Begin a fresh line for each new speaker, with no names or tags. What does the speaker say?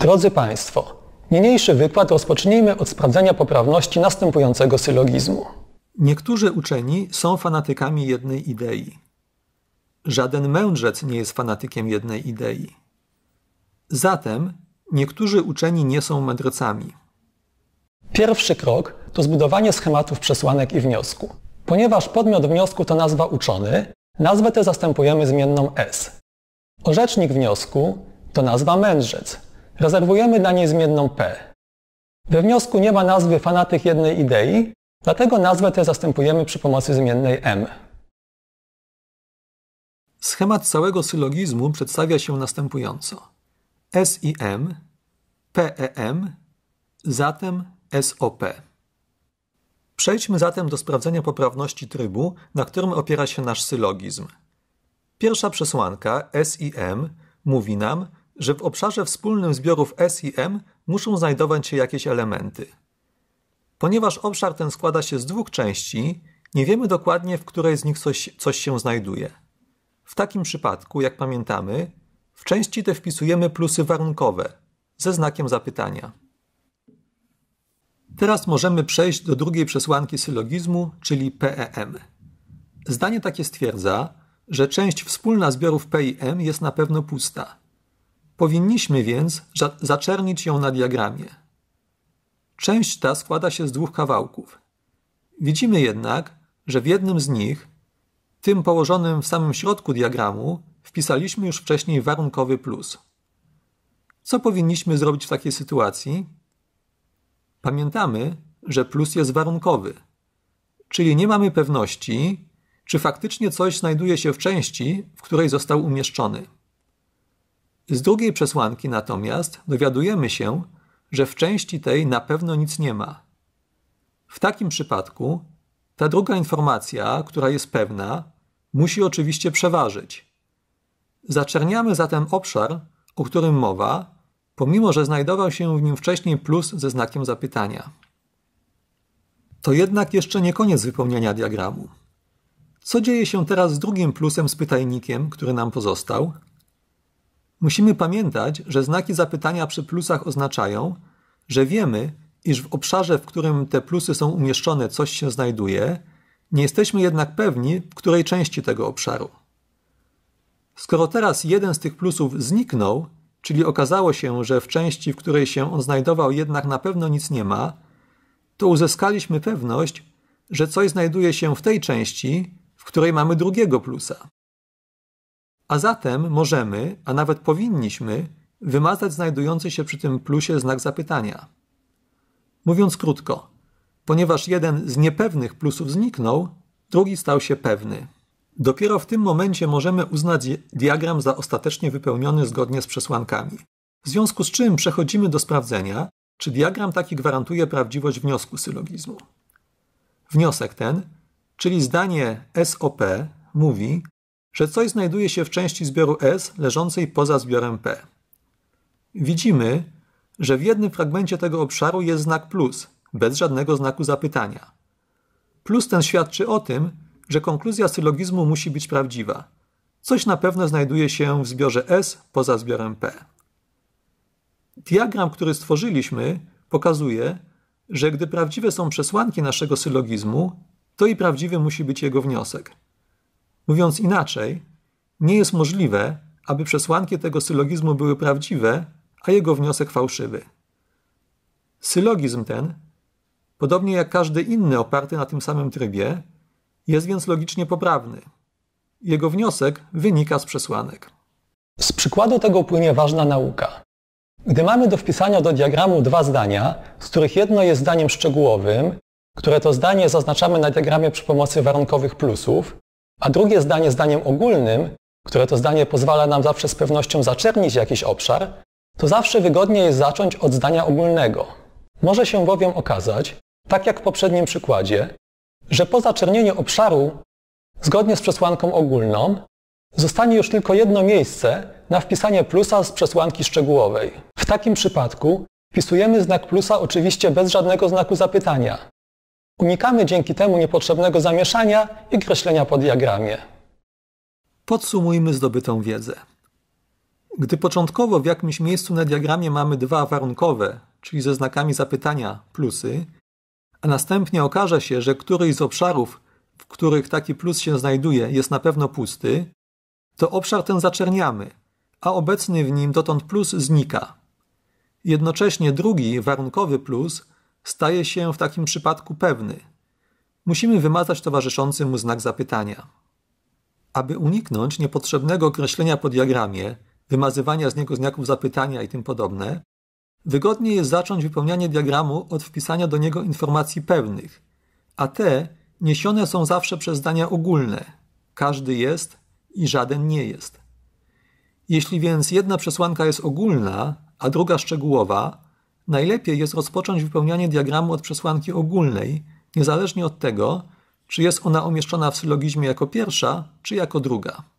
Drodzy Państwo, niniejszy wykład rozpocznijmy od sprawdzenia poprawności następującego sylogizmu. Niektórzy uczeni są fanatykami jednej idei. Żaden mędrzec nie jest fanatykiem jednej idei. Zatem niektórzy uczeni nie są mędrcami. Pierwszy krok to zbudowanie schematów przesłanek i wniosku. Ponieważ podmiot wniosku to nazwa uczony, nazwę tę zastępujemy zmienną S. Orzecznik wniosku to nazwa mędrzec, rezerwujemy na niej zmienną P. We wniosku nie ma nazwy fanatyk jednej idei, dlatego nazwę tę zastępujemy przy pomocy zmiennej M. Schemat całego sylogizmu przedstawia się następująco. S i M, p e m, zatem s o p. Przejdźmy zatem do sprawdzenia poprawności trybu, na którym opiera się nasz sylogizm. Pierwsza przesłanka S i M mówi nam, że w obszarze wspólnym zbiorów S i M muszą znajdować się jakieś elementy. Ponieważ obszar ten składa się z dwóch części, nie wiemy dokładnie, w której z nich coś, coś się znajduje. W takim przypadku, jak pamiętamy, w części te wpisujemy plusy warunkowe ze znakiem zapytania. Teraz możemy przejść do drugiej przesłanki sylogizmu, czyli PEM. Zdanie takie stwierdza, że część wspólna zbiorów P i M jest na pewno pusta. Powinniśmy więc zaczernić ją na diagramie. Część ta składa się z dwóch kawałków. Widzimy jednak, że w jednym z nich, tym położonym w samym środku diagramu, wpisaliśmy już wcześniej warunkowy plus. Co powinniśmy zrobić w takiej sytuacji? Pamiętamy, że plus jest warunkowy, czyli nie mamy pewności, czy faktycznie coś znajduje się w części, w której został umieszczony. Z drugiej przesłanki natomiast dowiadujemy się, że w części tej na pewno nic nie ma. W takim przypadku ta druga informacja, która jest pewna, musi oczywiście przeważyć. Zaczerniamy zatem obszar, o którym mowa, pomimo że znajdował się w nim wcześniej plus ze znakiem zapytania. To jednak jeszcze nie koniec wypełniania diagramu. Co dzieje się teraz z drugim plusem z pytajnikiem, który nam pozostał? Musimy pamiętać, że znaki zapytania przy plusach oznaczają, że wiemy, iż w obszarze, w którym te plusy są umieszczone, coś się znajduje, nie jesteśmy jednak pewni, w której części tego obszaru. Skoro teraz jeden z tych plusów zniknął, czyli okazało się, że w części, w której się on znajdował, jednak na pewno nic nie ma, to uzyskaliśmy pewność, że coś znajduje się w tej części, w której mamy drugiego plusa. A zatem możemy, a nawet powinniśmy, wymazać znajdujący się przy tym plusie znak zapytania. Mówiąc krótko, ponieważ jeden z niepewnych plusów zniknął, drugi stał się pewny. Dopiero w tym momencie możemy uznać diagram za ostatecznie wypełniony zgodnie z przesłankami. W związku z czym przechodzimy do sprawdzenia, czy diagram taki gwarantuje prawdziwość wniosku sylogizmu. Wniosek ten, czyli zdanie SOP, mówi, że coś znajduje się w części zbioru S leżącej poza zbiorem P. Widzimy, że w jednym fragmencie tego obszaru jest znak plus, bez żadnego znaku zapytania. Plus ten świadczy o tym, że konkluzja sylogizmu musi być prawdziwa. Coś na pewno znajduje się w zbiorze S poza zbiorem P. Diagram, który stworzyliśmy, pokazuje, że gdy prawdziwe są przesłanki naszego sylogizmu, to i prawdziwy musi być jego wniosek. Mówiąc inaczej, nie jest możliwe, aby przesłanki tego sylogizmu były prawdziwe, a jego wniosek fałszywy. Sylogizm ten, podobnie jak każdy inny oparty na tym samym trybie, jest więc logicznie poprawny. Jego wniosek wynika z przesłanek. Z przykładu tego płynie ważna nauka. Gdy mamy do wpisania do diagramu dwa zdania, z których jedno jest zdaniem szczegółowym, które to zdanie zaznaczamy na diagramie przy pomocy warunkowych plusów, a drugie zdanie zdaniem ogólnym, które to zdanie pozwala nam zawsze z pewnością zaczernić jakiś obszar, to zawsze wygodniej jest zacząć od zdania ogólnego. Może się bowiem okazać, tak jak w poprzednim przykładzie, że po zaczernieniu obszaru, zgodnie z przesłanką ogólną, zostanie już tylko jedno miejsce na wpisanie plusa z przesłanki szczegółowej. W takim przypadku wpisujemy znak plusa oczywiście bez żadnego znaku zapytania, Unikamy dzięki temu niepotrzebnego zamieszania i kreślenia po diagramie. Podsumujmy zdobytą wiedzę. Gdy początkowo w jakimś miejscu na diagramie mamy dwa warunkowe, czyli ze znakami zapytania plusy, a następnie okaże się, że któryś z obszarów, w których taki plus się znajduje, jest na pewno pusty, to obszar ten zaczerniamy, a obecny w nim dotąd plus znika. Jednocześnie drugi, warunkowy plus staje się w takim przypadku pewny. Musimy wymazać towarzyszący mu znak zapytania. Aby uniknąć niepotrzebnego określenia po diagramie, wymazywania z niego znaków zapytania i tym podobne, wygodnie jest zacząć wypełnianie diagramu od wpisania do niego informacji pewnych, a te niesione są zawsze przez zdania ogólne. Każdy jest i żaden nie jest. Jeśli więc jedna przesłanka jest ogólna, a druga szczegółowa, najlepiej jest rozpocząć wypełnianie diagramu od przesłanki ogólnej, niezależnie od tego, czy jest ona umieszczona w sylogizmie jako pierwsza, czy jako druga.